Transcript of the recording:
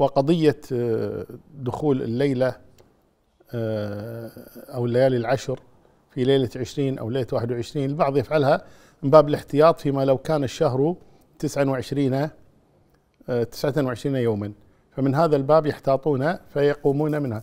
وقضية آه، دخول الليلة آه، أو الليالي العشر في ليلة عشرين أو ليلة واحد وعشرين البعض يفعلها من باب الاحتياط فيما لو كان الشهر تسعة وعشرين آه، تسعة وعشرين يوما فمن هذا الباب يحتاطون فيقومون منها